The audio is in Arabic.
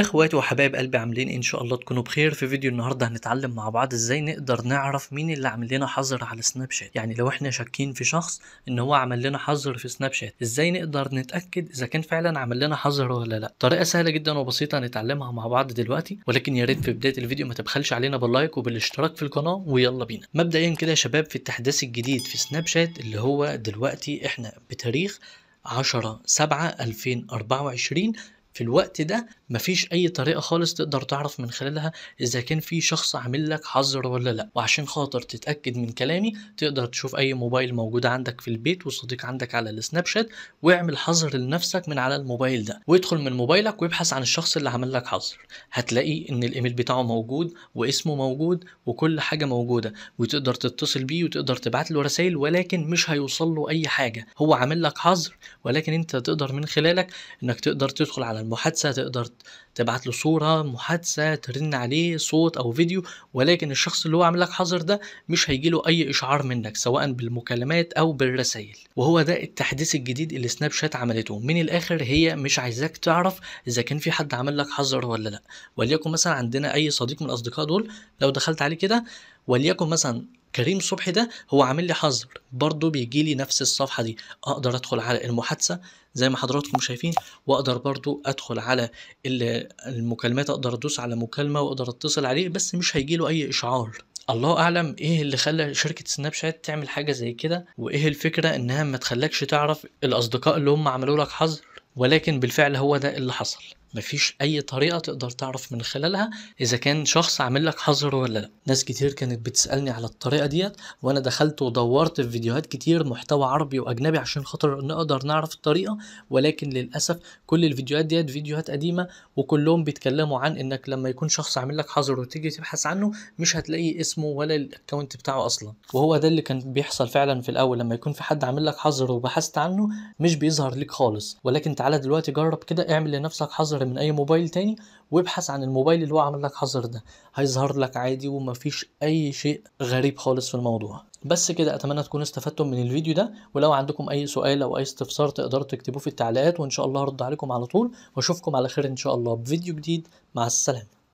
اخواتي وحبايب قلبي عاملين إيه؟ ان شاء الله تكونوا بخير في فيديو النهارده هنتعلم مع بعض ازاي نقدر نعرف مين اللي عامل لنا حظر على سناب شات يعني لو احنا شاكين في شخص ان هو عمل لنا حظر في سناب شات ازاي نقدر نتاكد اذا كان فعلا عمل لنا حظر ولا لا طريقه سهله جدا وبسيطه هنتعلمها مع بعض دلوقتي ولكن يا ريت في بدايه الفيديو ما تبخلش علينا باللايك وبالاشتراك في القناه ويلا بينا مبدئيا كده يا شباب في التحديث الجديد في سناب شات اللي هو دلوقتي احنا بتاريخ 10 7 2024 في الوقت ده مفيش اي طريقه خالص تقدر تعرف من خلالها اذا كان في شخص عامل لك حظر ولا لا وعشان خاطر تتاكد من كلامي تقدر تشوف اي موبايل موجود عندك في البيت وصديق عندك على السناب شات واعمل حظر لنفسك من على الموبايل ده وادخل من موبايلك وابحث عن الشخص اللي عمل لك حظر هتلاقي ان الايميل بتاعه موجود واسمه موجود وكل حاجه موجوده وتقدر تتصل بيه وتقدر تبعت له رسائل ولكن مش هيوصل له اي حاجه هو عامل لك حظر ولكن انت تقدر من خلالك انك تقدر تدخل على محادثة تقدر تبعت له صورة محادثة ترن عليه صوت أو فيديو ولكن الشخص اللي هو عامل لك حظر ده مش هيجي له أي إشعار منك سواء بالمكالمات أو بالرسائل وهو ده التحديث الجديد اللي سناب شات عملته من الآخر هي مش عايزاك تعرف إذا كان في حد عامل لك حظر ولا لأ وليكن مثلا عندنا أي صديق من الأصدقاء دول لو دخلت عليه كده وليكن مثلا كريم صبحي ده هو عامل لي حظر برضه بيجي لي نفس الصفحه دي اقدر ادخل على المحادثه زي ما حضراتكم شايفين واقدر برضه ادخل على المكالمات اقدر ادوس على مكالمه واقدر اتصل عليه بس مش هيجي له اي اشعار الله اعلم ايه اللي خلى شركه سناب شات تعمل حاجه زي كده وايه الفكره انها ما تخلكش تعرف الاصدقاء اللي هم عملوا لك حظر ولكن بالفعل هو ده اللي حصل مفيش اي طريقه تقدر تعرف من خلالها اذا كان شخص عامل لك حظر ولا لا ناس كتير كانت بتسالني على الطريقه ديت وانا دخلت ودورت في فيديوهات كتير محتوى عربي واجنبي عشان خاطر نقدر نعرف الطريقه ولكن للاسف كل الفيديوهات ديت فيديوهات قديمه وكلهم بيتكلموا عن انك لما يكون شخص عامل لك حظر وتيجي تبحث عنه مش هتلاقي اسمه ولا الاكونت بتاعه اصلا وهو ده اللي كان بيحصل فعلا في الاول لما يكون في حد عامل لك حظر وبحثت عنه مش بيظهر ليك خالص ولكن تعالى دلوقتي جرب كده اعمل لنفسك حظر حظر من اي موبايل تاني وابحث عن الموبايل اللي هو عامل لك حظر ده هيظهر لك عادي ومفيش اي شيء غريب خالص في الموضوع بس كده اتمنى تكونوا استفدتم من الفيديو ده ولو عندكم اي سؤال او اي استفسار تقدروا تكتبوه في التعليقات وان شاء الله هرد عليكم على طول واشوفكم على خير ان شاء الله بفيديو جديد مع السلامه